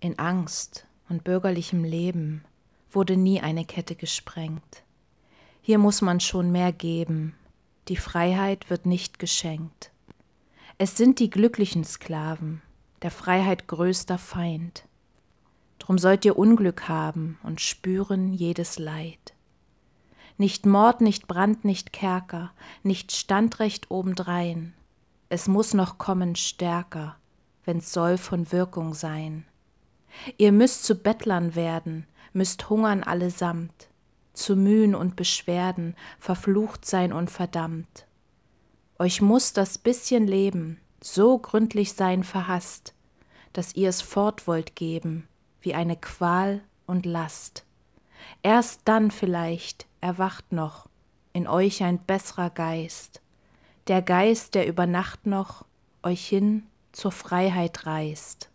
In Angst und bürgerlichem Leben wurde nie eine Kette gesprengt. Hier muss man schon mehr geben, die Freiheit wird nicht geschenkt. Es sind die glücklichen Sklaven, der Freiheit größter Feind. Drum sollt ihr Unglück haben und spüren jedes Leid. Nicht Mord, nicht Brand, nicht Kerker, nicht Standrecht obendrein. Es muss noch kommen stärker, wenn's soll von Wirkung sein. Ihr müsst zu Bettlern werden, müsst hungern allesamt, zu Mühen und Beschwerden, verflucht sein und verdammt. Euch muß das bisschen Leben so gründlich sein verhaßt, dass ihr es fort wollt geben, wie eine Qual und Last. Erst dann vielleicht erwacht noch in euch ein bessrer Geist, der Geist, der über Nacht noch euch hin zur Freiheit reißt.